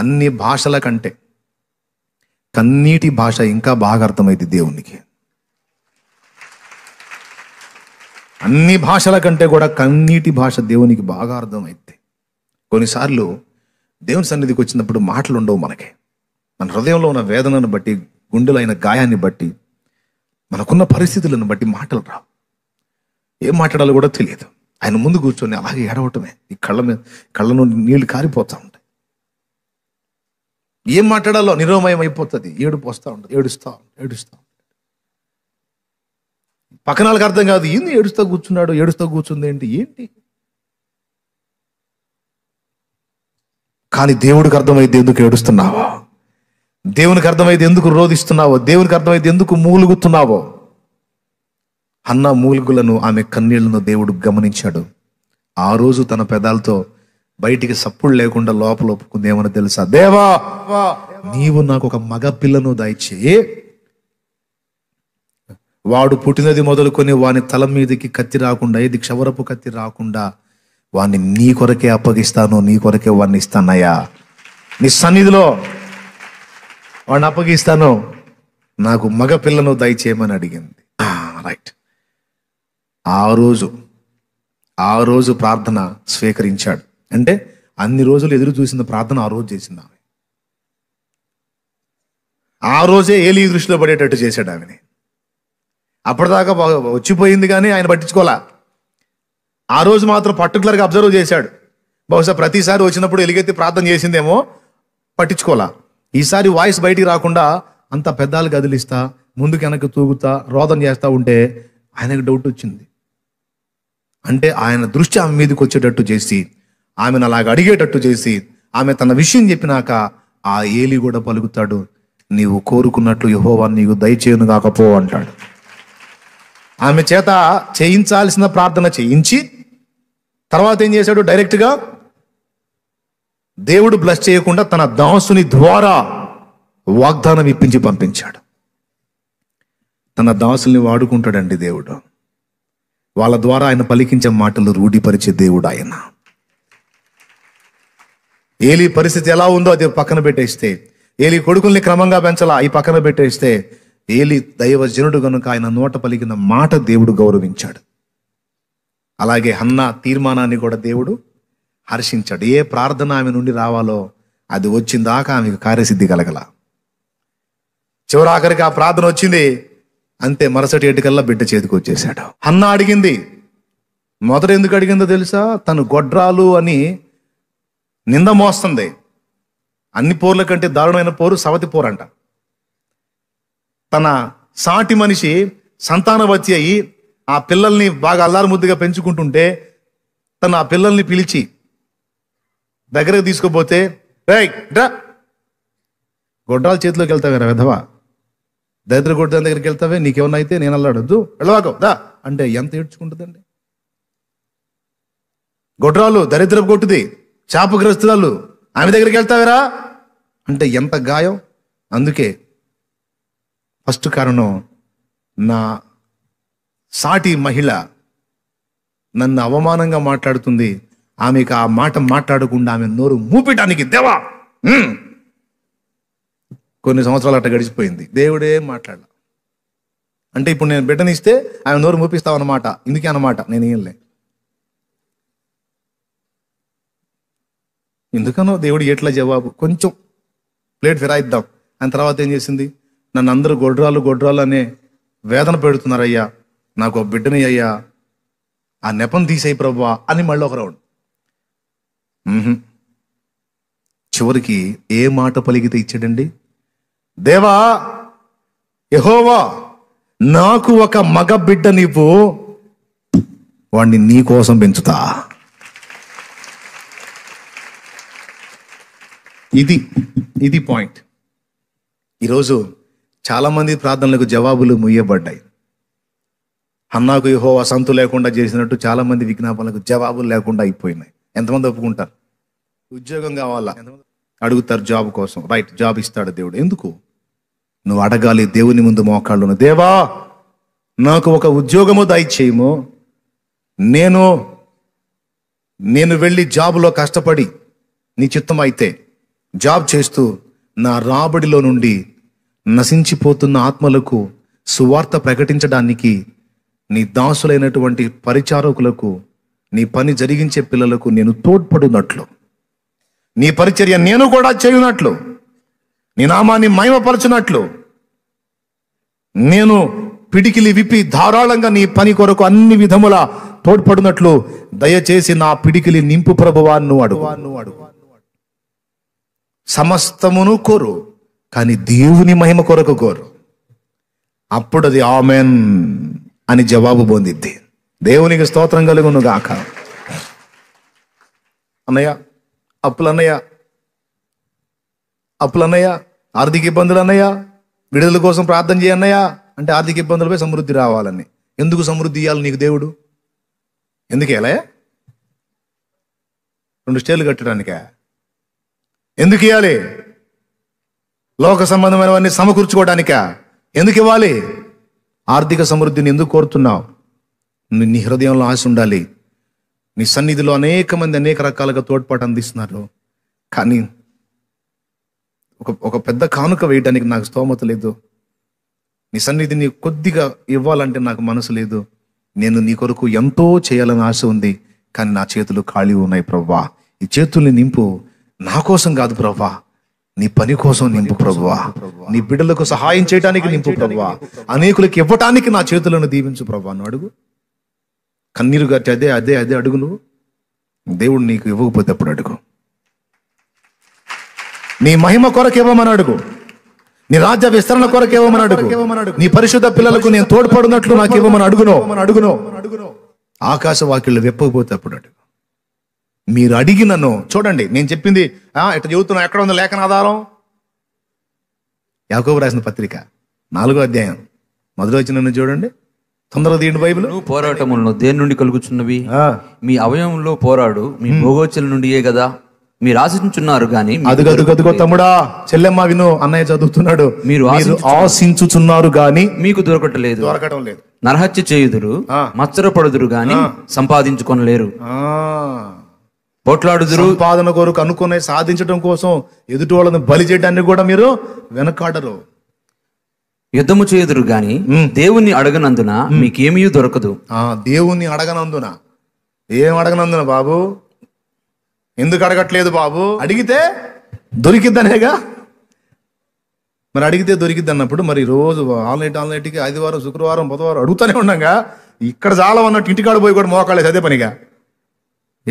అన్ని భాషల కంటే కన్నీటి భాష ఇంకా బాగా అర్థమైంది దేవునికి అన్ని భాషల కంటే కూడా కన్నీటి భాష దేవునికి బాగా అర్థమైంది కొన్నిసార్లు దేవుని సన్నిధికి వచ్చినప్పుడు మాటలు ఉండవు మనకి మన హృదయంలో ఉన్న వేదనను బట్టి గుండెలైన గాయాన్ని బట్టి మనకున్న పరిస్థితులను బట్టి మాటలు రావు ఏం మాట్లాడాలో కూడా తెలియదు ఆయన ముందు కూర్చొని అలాగే ఏడవటమే ఈ కళ్ళ మీద కళ్ళ నుండి నీళ్లు కారిపోతూ ఉంటాయి ఏం మాట్లాడాలో నిరోమయం అయిపోతుంది ఏడుపు వస్తూ ఉంటుంది ఏడుస్తా ఏడుస్తా పక్కనాలకు అర్థం కాదు ఏంది ఏడుస్తూ కూర్చున్నాడు ఏడుస్తూ కూర్చుంది ఏంటి ఏంటి కానీ దేవుడికి అర్థమైతే ఎందుకు ఏడుస్తున్నావో దేవునికి అర్థమైతే ఎందుకు రోధిస్తున్నావో దేవునికి అర్థమైతే ఎందుకు మూలుగుతున్నావో అన్న మూలుగులను ఆమె కన్నీళ్లను దేవుడు గమనించాడు ఆ రోజు తన పెదాలతో బయటికి సప్పుడు లేకుండా లోపల ఏమన్నా తెలుసా దేవా నీవు నాకు ఒక మగ పిల్లను దయచేయి వాడు పుట్టినది మొదలుకొని వాని తల మీదకి కత్తి రాకుండా ఇది క్షవరపు కత్తి రాకుండా వాణ్ణి నీ కొరకే అప్పగిస్తాను నీ కొరకే వాడిని ఇస్తానయ్యా నీ సన్నిధిలో వాడిని అప్పగిస్తాను నాకు మగ పిల్లను దయచేయమని అడిగింది రైట్ ఆ రోజు ఆ రోజు ప్రార్థన స్వీకరించాడు అంటే అన్ని రోజులు ఎదురు చూసిన ప్రార్థన ఆ రోజు చేసింది ఆమె ఆ రోజే ఏలి దృష్టిలో పడేటట్టు చేశాడు ఆమెని అప్పటిదాకా వచ్చిపోయింది కానీ ఆయన పట్టించుకోలే ఆ రోజు మాత్రం పర్టికులర్గా అబ్జర్వ్ చేశాడు బహుశా ప్రతిసారి వచ్చినప్పుడు ఎలుగెత్తి ప్రార్థన చేసిందేమో పట్టించుకోలా ఈసారి వాయిస్ బయటికి రాకుండా అంత పెద్దాలు కదిలిస్తా ముందుకు వెనక్కి తూగుతా రోదన చేస్తూ ఉంటే ఆయనకు డౌట్ వచ్చింది అంటే ఆయన దృష్టి ఆమె మీదకి వచ్చేటట్టు చేసి ఆమెను అలాగ అడిగేటట్టు చేసి ఆమె తన విషయం చెప్పినాక ఆ ఏలి కూడా పలుకుతాడు నీవు కోరుకున్నట్లు యహోవా నీకు దయచేయను కాకపో అంటాడు ఆమె చేత చేయించాల్సిన ప్రార్థన చేయించి తర్వాత ఏం చేశాడు డైరెక్ట్గా దేవుడు బ్లస్ చేయకుండా తన దాసుని ద్వారా వాగ్దానం ఇప్పించి పంపించాడు తన దాసుల్ని వాడుకుంటాడండి దేవుడు వాళ్ళ ద్వారా ఆయన పలికించే మాటలు రూఢిపరిచే దేవుడు ఆయన ఏలి పరిస్థితి ఎలా ఉందో అది పక్కన పెట్టేస్తే ఏలి కొడుకుల్ని క్రమంగా పెంచాలా ఈ పక్కన పెట్టేస్తే ఏలి దైవ జనుడు గనుక ఆయన నోట పలికిన మాట దేవుడు గౌరవించాడు అలాగే అన్న తీర్మానాన్ని కూడా దేవుడు హర్షించాడు ఏ ప్రార్థన ఆమె నుండి రావాలో అది వచ్చిందాకా ఆమెకు కార్యసిద్ధి కలగల చివరాఖరికి ఆ ప్రార్థన వచ్చింది అంతే మరుసటి ఎటుకల్లా బిడ్డ చేతికి వచ్చేసాడు అన్న అడిగింది మొదట ఎందుకు అడిగిందో తెలుసా తను గొడ్రాలు అని నింద మోస్తుంది అన్ని పోర్ల కంటే దారుణమైన పోరు సవతి అంట తన సాటి మనిషి సంతానవతి అయి ఆ పిల్లల్ని బాగా ముద్దుగా పెంచుకుంటుంటే తను ఆ పిల్లల్ని పిలిచి దగ్గరకు తీసుకుపోతే రే గొడ్రాల చేతిలోకి రా విధవా దరిద్ర గొడ్రాల దగ్గరికి వెళ్తావే నీకేమన్నా అయితే నేను అల్లాడద్దు వెళ్ళవాకు దా అంటే ఎంత ఏడ్చుకుంటుందండి గొడ్రాలు దరిద్ర కొట్టుది శాపగ్రస్తురాలు ఆమె దగ్గరికి వెళ్తావేరా అంటే ఎంత గాయం అందుకే ఫస్ట్ కారణం నా సాటి మహిళ నన్ను అవమానంగా మాట్లాడుతుంది ఆమెకు ఆ మాట మాట్లాడకుండా ఆమె నోరు మూపిటానికి దేవా కొన్ని సంవత్సరాలు అట్ట గడిచిపోయింది దేవుడే మాట్లాడాల అంటే ఇప్పుడు నేను బిడ్డనిస్తే ఆమె నోరు మూపిస్తావు అన్నమాట ఇందుకే అనమాట నేను ఏంలే ఎందుకనో దేవుడు ఎట్లా జవాబు కొంచెం ప్లేట్ ఫిరాయిద్దాం ఆయన తర్వాత ఏం చేసింది నన్ను అందరూ గొడ్రాలు గొడ్రాలు అనే వేదన పెడుతున్నారయ్యా నాకు ఒక బిడ్డని అయ్యా ఆ నెపం తీసేయి ప్రభా అని మళ్ళీ ఒక రౌండ్ చివరికి ఏ మాట పలికితే ఇచ్చాడండి దేవా యహోవా నాకు ఒక మగ బిడ్డ నీవు వాణ్ణి నీ కోసం పెంచుతా ఇది ఇది పాయింట్ ఈరోజు చాలామంది ప్రార్థనలకు జవాబులు ముయ్యబడ్డాయి అన్నాకు యహో అసంతు లేకుండా చేసినట్టు చాలామంది విజ్ఞాపనలకు జవాబులు లేకుండా అయిపోయినాయి ఎంతమంది ఒప్పుకుంటారు ఉద్యోగం కావాలా అడుగుతారు జాబ్ కోసం రైట్ జాబ్ ఇస్తాడు దేవుడు ఎందుకు నువ్వు అడగాలి దేవుని ముందు మోకాళ్ళను దేవా నాకు ఒక ఉద్యోగము దయచేయము నేను నేను వెళ్ళి జాబులో కష్టపడి నీ చిత్తం అయితే జాబ్ చేస్తూ నా రాబడిలో నుండి నశించిపోతున్న ఆత్మలకు సువార్త ప్రకటించడానికి నీ దాసులైనటువంటి పరిచారకులకు నీ పని జరిగించే పిల్లలకు నేను తోడ్పడునట్లు నీ పరిచర్య నేను కూడా చేయునట్లు నీ నామాన్ని మహిమపరచునట్లు నేను పిడికిలి విప్పి ధారాళంగా నీ పని కొరకు అన్ని విధముల తోడ్పడినట్లు దయచేసి నా పిడికిలి నింపు ప్రభువా అడుగు అడుగు సమస్తమును కోరు కానీ దేవుని మహిమ కొరకు కోరు అప్పుడు అది ఆమెన్ అని జవాబు పొందిద్ది దేవునికి స్తోత్రం కలుగును గాక అన్నయ్య అప్పులన్నయ్య అప్పులన్నయ్య ఆర్థిక ఇబ్బందులు అన్నయ్య విడుదల కోసం ప్రార్థన చేయన్నయ్య అంటే ఆర్థిక ఇబ్బందులపై సమృద్ధి రావాలని ఎందుకు సమృద్ధి ఇవ్వాలి నీకు దేవుడు ఎందుకు ఎలా రెండు స్టేలు కట్టడానికా ఎందుకు ఇవ్వాలి లోక సంబంధమైనవన్నీ సమకూర్చుకోవడానిక ఎందుకు ఇవ్వాలి ఆర్థిక సమృద్ధిని ఎందుకు కోరుతున్నావు నీ హృదయంలో ఆశ ఉండాలి నీ సన్నిధిలో అనేక మంది అనేక రకాలుగా తోడ్పాటు అందిస్తున్నారు కానీ ఒక ఒక పెద్ద కానుక వేయడానికి నాకు స్తోమత లేదు నీ సన్నిధిని కొద్దిగా ఇవ్వాలంటే నాకు మనసు లేదు నేను నీ కొరకు ఎంతో చేయాలని ఆశ ఉంది కానీ నా చేతులు ఖాళీ ఉన్నాయి ప్రవ్వా ఈ చేతుల్ని నింపు నా కోసం కాదు ప్రభా నీ పని కోసం నింపు ప్రభువా నీ బిడ్డలకు సహాయం చేయడానికి నింపు ప్రభువా అనేకులకు ఇవ్వటానికి నా చేతులను దీవించు ప్రభువా నువ్వు అడుగు కన్నీరు గట్టి అదే అదే అదే అడుగు నువ్వు దేవుడు నీకు ఇవ్వకపోతే అప్పుడు అడుగు నీ మహిమ కొరకు ఇవ్వమని అడుగు నీ రాజ్య విస్తరణ కొరకు ఇవ్వమని అడుగు నీ పరిశుద్ధ పిల్లలకు నేను తోడ్పడినట్లు నాకు ఇవ్వమని అడుగునో అడుగునో ఆకాశ వాక్యులు వెప్పకపోతే అప్పుడు అడుగు మీరు అడిగి నన్ను చూడండి నేను చెప్పింది ఇట్ట చదువుతున్నా ఎక్కడ ఉంది లేఖన ఆధారం యాకోబు రాసిన పత్రిక నాలుగో అధ్యాయం మొదటి వచ్చిన చూడండి తొందరగా తీయండి బైబిల్ పోరాటములను దేని నుండి కలుగుచున్నవి మీ అవయవంలో పోరాడు మీ భోగోచల నుండియే కదా మీరు ఆశించున్నారు కానీ అది తమ్ముడా చెల్లెమ్మ విను అన్నయ్య చదువుతున్నాడు మీరు ఆశించుచున్నారు గాని మీకు దొరకటలేదు దొరకటం లేదు నరహత్య చేయుదురు మచ్చరపడుదురు పడుదురు గాని సంపాదించుకొనలేరు పోట్లాడుదురు పాదన కొరకు అనుకునే సాధించడం కోసం ఎదుటి వాళ్ళని బలి చేయడానికి కూడా మీరు వెనకాడరు యుద్ధము చేయదురు గాని దేవుణ్ణి అడగనందున మీకేమీ దొరకదు ఆ దేవుణ్ణి అడగనందున ఏం అడగనందున బాబు ఎందుకు అడగట్లేదు బాబు అడిగితే దొరికిద్దనేగా మరి అడిగితే దొరికిద్ది అన్నప్పుడు మరి రోజు ఆన్లైట్ ఆన్లైట్కి ఆదివారం శుక్రవారం బుధవారం అడుగుతూనే ఉన్నాగా ఇక్కడ చాలా ఉన్నట్టు ఇంటికాడు పోయి కూడా మోకాలేదు అదే పనిగా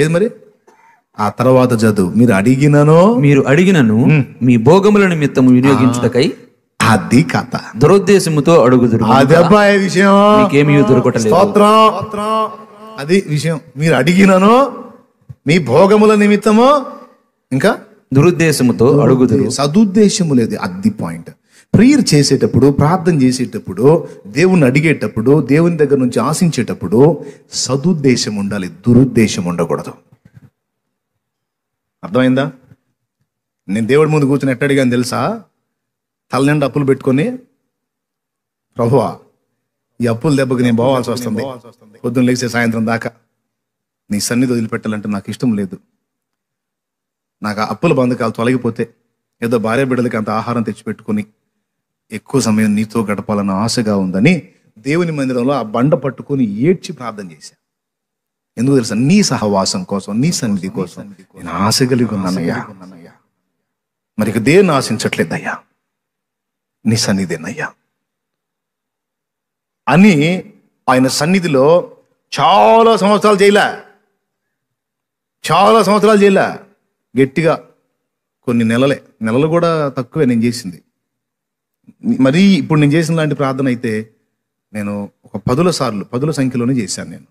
ఏది మరి ఆ తర్వాత చదువు మీరు అడిగినను మీరు అడిగినను మీ భోగముల నిమిత్తము వినియోగించుటకై అది కథ దురుద్దేశముతో అడుగుదురు విషయం అది విషయం మీరు అడిగినను మీ భోగముల నిమిత్తము ఇంకా దురుద్దేశముతో అడుగుదురు సదుద్దేశము లేదు అది పాయింట్ ప్రేయర్ చేసేటప్పుడు ప్రార్థన చేసేటప్పుడు దేవుణ్ణి అడిగేటప్పుడు దేవుని దగ్గర నుంచి ఆశించేటప్పుడు సదుద్దేశం ఉండాలి దురుద్దేశం ఉండకూడదు అర్థమైందా నేను దేవుడి ముందు కూర్చుని ఎట్టడిగాను తెలుసా నిండా అప్పులు పెట్టుకొని ప్రభువా ఈ అప్పులు దెబ్బకి నేను పోవాల్సి వస్తుంది పొద్దున్న లేచే సాయంత్రం దాకా నీ సన్నిధి వదిలిపెట్టాలంటే నాకు ఇష్టం లేదు నాకు ఆ అప్పుల బంధకాలు తొలగిపోతే ఏదో భార్య బిడ్డలకి అంత ఆహారం తెచ్చిపెట్టుకుని ఎక్కువ సమయం నీతో గడపాలన్న ఆశగా ఉందని దేవుని మందిరంలో ఆ బండ పట్టుకొని ఏడ్చి ప్రార్థన చేశాను ఎందుకు తెలుసా నీ సహవాసం కోసం నీ సన్నిధి కోసం నేను ఆశ కలిగి ఉన్నానయ్యా మరి దేన్ని ఆశించట్లేదయ్యా నీ అయ్యా అని ఆయన సన్నిధిలో చాలా సంవత్సరాలు చేయలే చాలా సంవత్సరాలు చేయలే గట్టిగా కొన్ని నెలలే నెలలు కూడా తక్కువే నేను చేసింది మరీ ఇప్పుడు నేను చేసిన లాంటి ప్రార్థన అయితే నేను ఒక పదుల సార్లు పదుల సంఖ్యలోనే చేశాను నేను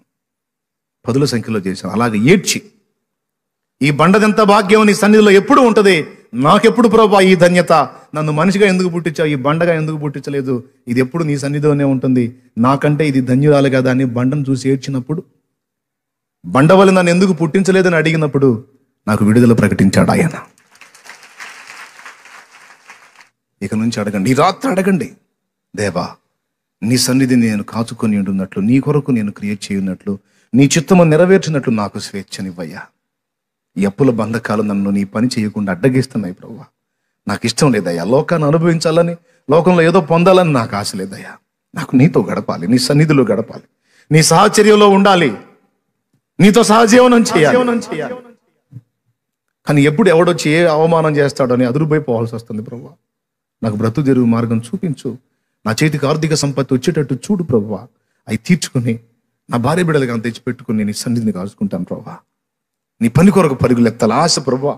పదుల సంఖ్యలో చేశాను అలాగే ఏడ్చి ఈ బండదెంత భాగ్యం నీ సన్నిధిలో ఎప్పుడు ఉంటుంది నాకెప్పుడు ప్రభా ఈ ధన్యత నన్ను మనిషిగా ఎందుకు పుట్టించావు ఈ బండగా ఎందుకు పుట్టించలేదు ఇది ఎప్పుడు నీ సన్నిధిలోనే ఉంటుంది నాకంటే ఇది ధన్యురాలు కదా అని బండను చూసి ఏడ్చినప్పుడు బండ వల్ల నన్ను ఎందుకు పుట్టించలేదని అడిగినప్పుడు నాకు విడుదల ప్రకటించాడు ఆయన ఇక నుంచి అడగండి ఈ రాత్రి అడగండి దేవా నీ సన్నిధిని నేను కాచుకొని ఉంటున్నట్లు నీ కొరకు నేను క్రియేట్ చేయున్నట్లు నీ చిత్తము నెరవేర్చినట్లు నాకు స్వేచ్ఛనివ్వయ్యా ఈ అప్పుల బంధకాలు నన్ను నీ పని చేయకుండా అడ్డగిస్తున్నాయి ప్రభు నాకు ఇష్టం లేదయ్యా లోకాన్ని అనుభవించాలని లోకంలో ఏదో పొందాలని నాకు ఆశ లేదయ్యా నాకు నీతో గడపాలి నీ సన్నిధిలో గడపాలి నీ సహచర్యంలో ఉండాలి నీతో సహజీవనం చేయాలి కానీ ఎప్పుడు ఎవడొచ్చి ఏ అవమానం చేస్తాడో అని పోవాల్సి వస్తుంది ప్రభు నాకు బ్రతు తెరువు మార్గం చూపించు నా చేతికి ఆర్థిక సంపత్తి వచ్చేటట్టు చూడు ప్రభు అవి తీర్చుకుని నా భార్య బిడ్డలుగా తెచ్చిపెట్టుకుని నీ సన్నిధిని కాల్చుకుంటాను ప్రభా నీ పని కొరకు పరుగులు ఎత్తాలి ఆశ ప్రభా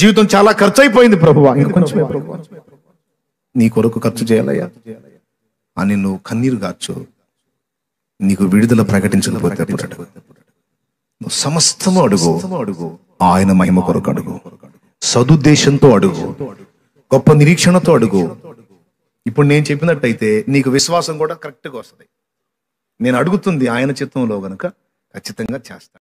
జీవితం చాలా ఖర్చు అయిపోయింది ప్రభువా ప్రభువా నీ కొరకు ఖర్చు చేయాలయ్యా అని నువ్వు కన్నీరు గార్చు నీకు విడుదల ప్రకటించకపోతే నువ్వు సమస్తము అడుగు అడుగు ఆయన మహిమ కొరకు అడుగు సదుద్దేశంతో అడుగు గొప్ప నిరీక్షణతో అడుగు ఇప్పుడు నేను చెప్పినట్టయితే నీకు విశ్వాసం కూడా కరెక్ట్గా వస్తుంది నేను అడుగుతుంది ఆయన చిత్తంలో గనుక ఖచ్చితంగా చేస్తాను